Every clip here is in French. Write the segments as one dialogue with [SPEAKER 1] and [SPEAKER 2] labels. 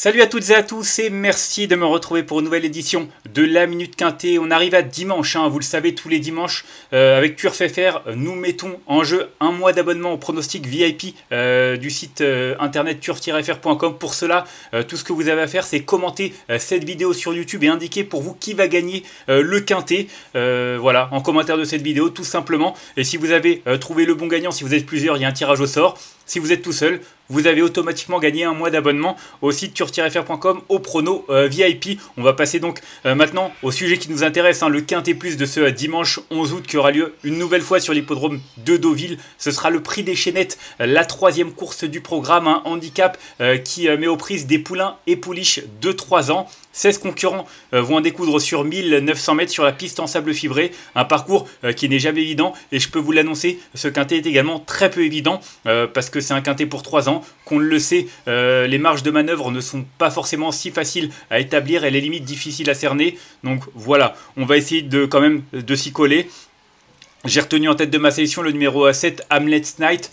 [SPEAKER 1] Salut à toutes et à tous et merci de me retrouver pour une nouvelle édition de La Minute Quintée. On arrive à dimanche, hein, vous le savez, tous les dimanches euh, avec TurfFR, nous mettons en jeu un mois d'abonnement au pronostic VIP euh, du site euh, internet turf-fr.com. Pour cela, tout ce que vous avez à faire, c'est commenter cette vidéo sur YouTube et indiquer pour vous qui va gagner le Quintet. voilà, en commentaire de cette vidéo, tout simplement. Et si vous avez trouvé le bon gagnant, si vous êtes plusieurs, il y a un tirage au sort. Si vous êtes tout seul, vous avez automatiquement gagné un mois d'abonnement au site turst-fr.com, au prono euh, VIP. On va passer donc euh, maintenant au sujet qui nous intéresse, hein, le quintet plus de ce euh, dimanche 11 août qui aura lieu une nouvelle fois sur l'hippodrome de Deauville. Ce sera le prix des chaînettes, la troisième course du programme, un hein, handicap qui met aux prises des poulains et pouliches de 3 ans. 16 concurrents vont en découdre sur 1900 mètres sur la piste en sable fibré, un parcours qui n'est jamais évident et je peux vous l'annoncer, ce quintet est également très peu évident parce que c'est un quintet pour 3 ans qu'on le sait, euh, les marges de manœuvre ne sont pas forcément si faciles à établir et les limites difficiles à cerner. Donc voilà, on va essayer de quand même de s'y coller. J'ai retenu en tête de ma sélection le numéro 7, hamlet Night.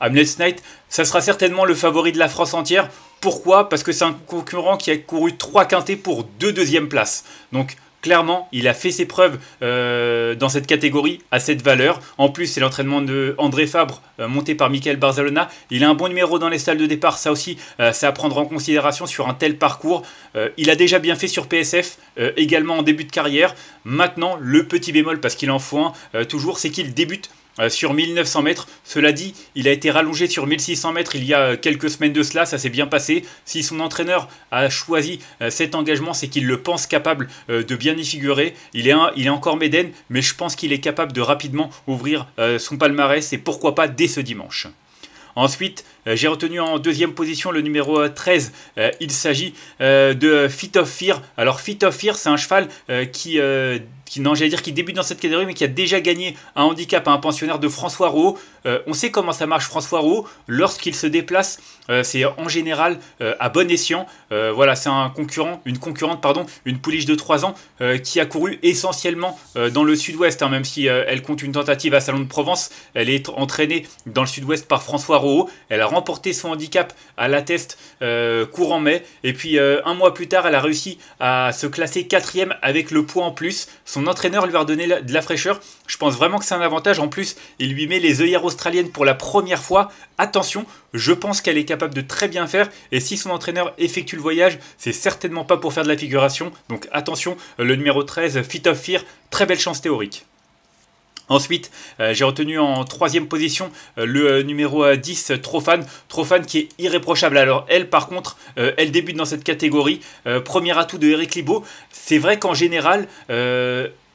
[SPEAKER 1] hamlet Night, ça sera certainement le favori de la France entière. Pourquoi Parce que c'est un concurrent qui a couru 3 quintés pour 2 deuxièmes places. Donc clairement, il a fait ses preuves euh, dans cette catégorie, à cette valeur. En plus, c'est l'entraînement de André Fabre, euh, monté par Michael Barzalona. Il a un bon numéro dans les salles de départ, ça aussi, ça euh, c'est à prendre en considération sur un tel parcours. il a déjà bien fait sur PSF, également en début de carrière. Maintenant, le petit bémol, parce qu'il en faut un toujours, c'est qu'il débute euh, sur 1900 mètres. Cela dit, il a été rallongé sur 1600 mètres il y a euh, quelques semaines de cela, ça s'est bien passé. Si son entraîneur a choisi euh, cet engagement, c'est qu'il le pense capable de bien y figurer. Il est, il est encore Méden, mais je pense qu'il est capable de rapidement ouvrir son palmarès et pourquoi pas dès ce dimanche. Ensuite, euh, j'ai retenu en deuxième position le numéro 13. Euh, euh, il s'agit de Fit of Fear. Alors Fit of Fear, c'est un cheval qui j'allais dire qui débute dans cette catégorie, mais qui a déjà gagné un handicap à un pensionnaire de François Rouault, on sait comment ça marche François Rouault, Lorsqu'il se déplace, c'est en général à bon escient. voilà, c'est un concurrent, une concurrente, pardon, une pouliche de 3 ans qui a couru essentiellement dans le sud-ouest, hein, même si elle compte une tentative à Salon de Provence. Elle est entraînée dans le sud-ouest par François Rouault, Elle a emporter son handicap à la test euh, courant mai. Et puis euh, un mois plus tard, elle a réussi à se classer quatrième avec le poids en plus. Son entraîneur lui a redonné de la fraîcheur. Je pense vraiment que c'est un avantage. En plus, il lui met les œillères australiennes pour la première fois. Attention, je pense qu'elle est capable de très bien faire. Et si son entraîneur effectue le voyage, c'est certainement pas pour faire de la figuration. Donc attention, le numéro 13, Fit of Fear, très belle chance théorique. Ensuite, euh, j'ai retenu en troisième position euh, le euh, numéro 10, Trofan. Trofan qui est irréprochable. Alors elle, par contre, elle débute dans cette catégorie. premier atout de Eric Libo. C'est vrai qu'en général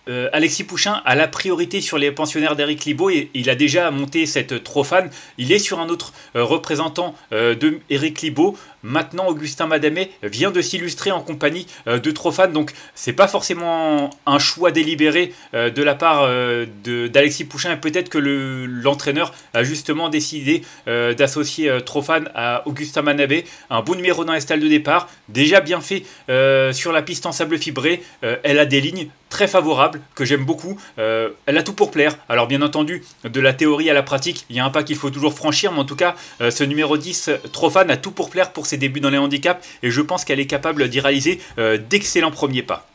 [SPEAKER 1] euh, Alexis Pouchin a la priorité sur les pensionnaires d'Eric Libaud. Et, il a déjà monté cette Trofane. Il est sur un autre euh, représentant d'Eric euh, de Libaud. Maintenant, Augustin Madamet vient de s'illustrer en compagnie de Trofane. Donc, c'est pas forcément un choix délibéré de la part d'Alexis Pouchin. Et peut-être que l'entraîneur a justement décidé d'associer Trofane à Augustin Madamé Un bon numéro dans les stalles de départ. Déjà bien fait sur la piste en sable fibré. elle a des lignes très favorable, que j'aime beaucoup. Euh, elle a tout pour plaire. Alors bien entendu, de la théorie à la pratique, il y a un pas qu'il faut toujours franchir, mais en tout cas, euh, ce numéro 10, Trofan, a tout pour plaire pour ses débuts dans les handicaps, et je pense qu'elle est capable d'y réaliser euh, d'excellents premiers pas.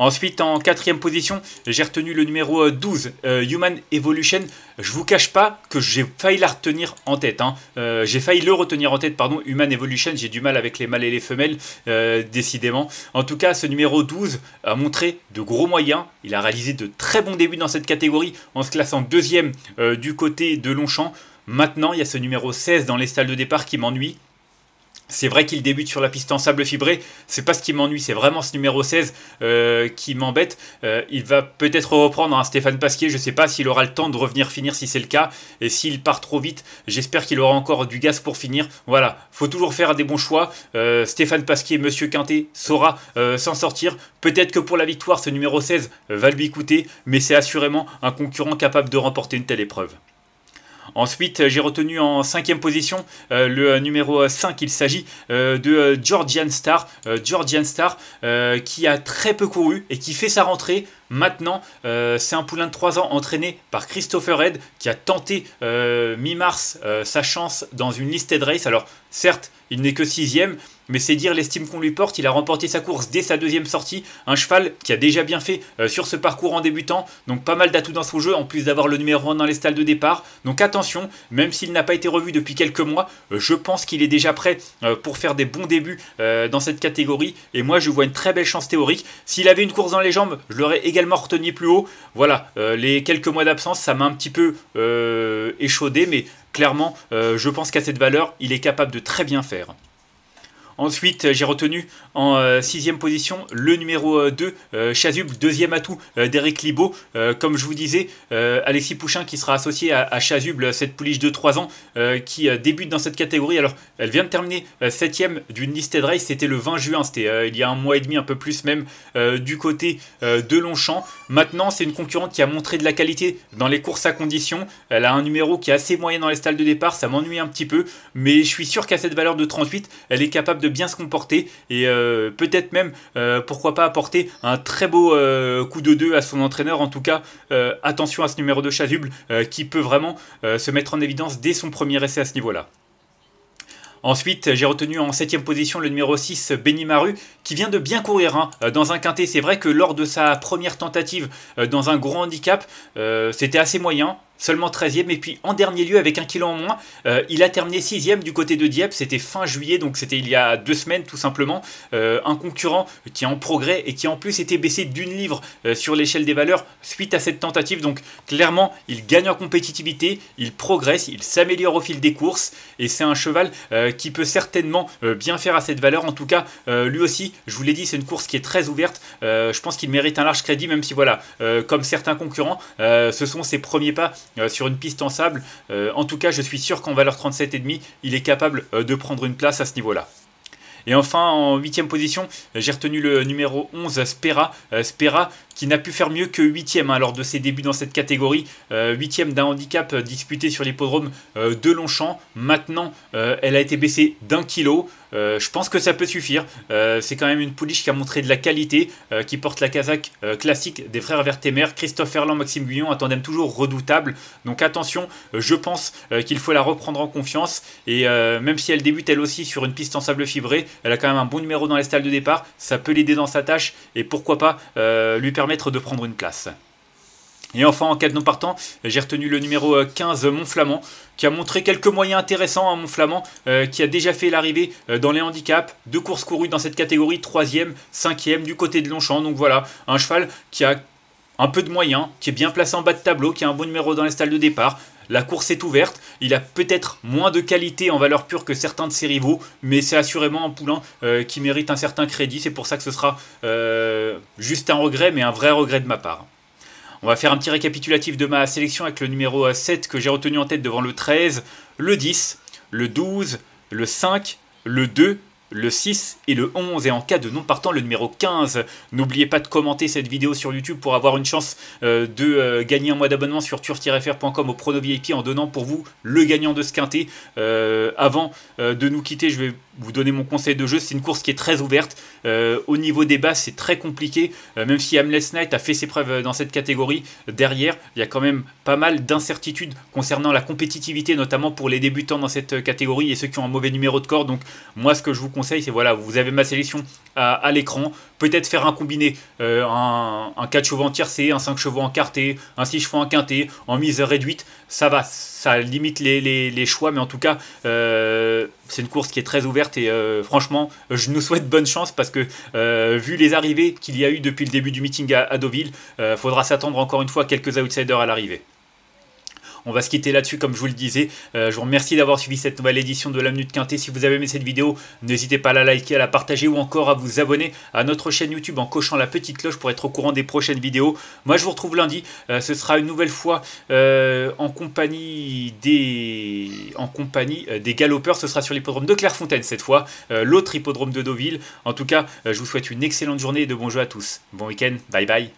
[SPEAKER 1] Ensuite, en quatrième position, j'ai retenu le numéro 12, euh, euh, Human Evolution. Je vous cache pas que j'ai failli la retenir en tête. Hein. Euh, j'ai failli le retenir en tête, pardon, Human Evolution. J'ai du mal avec les mâles et les femelles, décidément. En tout cas, ce numéro 12 a montré de gros moyens. Il a réalisé de très bons débuts dans cette catégorie en se classant deuxième du côté de Longchamp. Maintenant, il y a ce numéro 16 dans les salles de départ qui m'ennuie. C'est vrai qu'il débute sur la piste en sable fibré, c'est pas ce qui m'ennuie, c'est vraiment ce numéro 16 euh, qui m'embête. Euh, il va peut-être reprendre un hein, Stéphane Pasquier, je sais pas s'il aura le temps de revenir finir si c'est le cas, et s'il part trop vite, j'espère qu'il aura encore du gaz pour finir. Voilà, faut toujours faire des bons choix. Euh, Stéphane Pasquier, Monsieur Quintet saura s'en sortir. Peut-être que pour la victoire, ce numéro 16 va lui coûter, mais c'est assurément un concurrent capable de remporter une telle épreuve. Ensuite, j'ai retenu en cinquième position euh, le numéro 5. Il s'agit euh, de euh, Georgian Star. Georgian Star qui a très peu couru et qui fait sa rentrée maintenant. c'est un poulain de 3 ans entraîné par Christopher Head qui a tenté mi-mars sa chance dans une listed race. Alors certes, il n'est que sixième mais c'est dire l'estime qu'on lui porte. Il a remporté sa course dès sa deuxième sortie. Un cheval qui a déjà bien fait euh, sur ce parcours en débutant. Donc pas mal d'atouts dans son jeu, en plus d'avoir le numéro 1 dans les stalles de départ. Donc attention, même s'il n'a pas été revu depuis quelques mois, euh, je pense qu'il est déjà prêt euh, pour faire des bons débuts dans cette catégorie. Et moi, je vois une très belle chance théorique. S'il avait une course dans les jambes, je l'aurais également retenu plus haut. Voilà, les quelques mois d'absence, ça m'a un petit peu échaudé, mais clairement, je pense qu'à cette valeur, il est capable de très bien faire. Ensuite, euh, j'ai retenu en euh, sixième position le numéro 2, euh, Chazub, deuxième atout d'Eric Libaud comme je vous disais, Alexis Pouchin qui sera associé à, Chazuble, cette pouliche de 3 ans qui débute dans cette catégorie. Alors, elle vient de terminer septième d'une liste de race, c'était le 20 juin, c'était il y a un mois et demi, un peu plus même, du côté de Longchamp. Maintenant, c'est une concurrente qui a montré de la qualité dans les courses à condition. Elle a un numéro qui est assez moyen dans les stalles de départ, ça m'ennuie un petit peu, mais je suis sûr qu'à cette valeur de 38, elle est capable de bien se comporter et euh, peut-être même, euh, pourquoi pas, apporter un très beau euh, coup de deux à son entraîneur. En tout cas, attention à ce numéro de Chasuble qui peut vraiment se mettre en évidence dès son premier essai à ce niveau-là. Ensuite, j'ai retenu en 7ème position le numéro 6, Benny Maru, qui vient de bien courir hein, dans un quintet. C'est vrai que lors de sa première tentative dans un gros handicap, c'était assez moyen seulement 13e. Et puis en dernier lieu, avec un kilo en moins, euh, il a terminé 6 ème du côté de Dieppe. C'était fin juillet, donc c'était il y a deux semaines tout simplement. Euh, un concurrent qui est en progrès et qui en plus était baissé d'une livre euh, sur l'échelle des valeurs suite à cette tentative. Donc clairement, il gagne en compétitivité, il progresse, il s'améliore au fil des courses. Et c'est un cheval qui peut certainement bien faire à cette valeur. En tout cas, lui aussi, je vous l'ai dit, c'est une course qui est très ouverte. je pense qu'il mérite un large crédit, même si voilà, comme certains concurrents, ce sont ses premiers pas euh, sur une piste en sable. Euh, en tout cas, je suis sûr qu'en valeur 37,5, il est capable euh, de prendre une place à ce niveau-là. Et enfin, en huitième position, j'ai retenu le numéro 11, Spera. Spera qui n'a pu faire mieux que huitième ème hein, lors de ses débuts dans cette catégorie. Huitième d'un handicap disputé sur l'hippodrome de Longchamp. Maintenant, elle a été baissée d'un kilo. Euh, je pense que ça peut suffire. Euh, c'est quand même une pouliche qui a montré de la qualité, euh, qui porte la casaque classique des frères Vertemer, Christophe Erland, Maxime Guillon, un tandem toujours redoutable. Donc attention, je pense qu'il faut la reprendre en confiance. Et même si elle débute elle aussi sur une piste en sable fibré, elle a quand même un bon numéro dans les stalles de départ. Ça peut l'aider dans sa tâche et pourquoi pas lui permettre de prendre une place. Et enfin, en cas de non partant, j'ai retenu le numéro 15, euh, Montflamand, qui a montré quelques moyens intéressants à hein, Montflamand, euh, qui a déjà fait l'arrivée euh, dans les handicaps, deux courses courues dans cette catégorie, 3 cinquième 5 du côté de Longchamp. Donc voilà, un cheval qui a un peu de moyens, qui est bien placé en bas de tableau, qui a un bon numéro dans les stalles de départ. La course est ouverte, il a peut-être moins de qualité en valeur pure que certains de ses rivaux, mais c'est assurément un poulain qui mérite un certain crédit, c'est pour ça que ce sera juste un regret, mais un vrai regret de ma part. On va faire un petit récapitulatif de ma sélection avec le numéro 7 que j'ai retenu en tête devant le 13, le 10, le 12, le 5, le 2, le 6 et le 11 et en cas de non partant le numéro 15. N'oubliez pas de commenter cette vidéo sur YouTube pour avoir une chance euh, de euh, gagner un mois d'abonnement sur turf-fr.com au Prono VIP en donnant pour vous le gagnant de ce quintet. Euh, avant de nous quitter, je vais vous donner mon conseil de jeu, c'est une course qui est très ouverte. Euh, au niveau des bases, c'est très compliqué. Euh, même si Hamlet Knight a fait ses preuves euh, dans cette catégorie, derrière, il y a quand même pas mal d'incertitudes concernant la compétitivité, notamment pour les débutants dans cette catégorie et ceux qui ont un mauvais numéro de corps. Donc moi, ce que je vous conseille, c'est voilà, vous avez ma sélection à, l'écran. Peut-être faire un combiné, euh, un, un, 4 chevaux en tiercé, un 5 chevaux en quarté, un 6 chevaux en quinté, en mise réduite. Ça va, ça limite les, choix, mais en tout cas, euh, c'est une course qui est très ouverte et euh, franchement, je nous souhaite bonne chance parce que vu les arrivées qu'il y a eu depuis le début du meeting à, à Deauville, faudra s'attendre encore une fois quelques outsiders à l'arrivée. On va se quitter là-dessus, comme je vous le disais. Euh, je vous remercie d'avoir suivi cette nouvelle édition de la de Quintée. Si vous avez aimé cette vidéo, n'hésitez pas à la liker, à la partager ou encore à vous abonner à notre chaîne YouTube en cochant la petite cloche pour être au courant des prochaines vidéos. Moi, je vous retrouve lundi. Euh, ce sera une nouvelle fois euh, en compagnie des en compagnie des galopeurs. Ce sera sur l'hippodrome de Clairefontaine cette fois, l'autre hippodrome de Deauville. En tout cas, je vous souhaite une excellente journée et de bons jeux à tous. Bon week-end. Bye bye.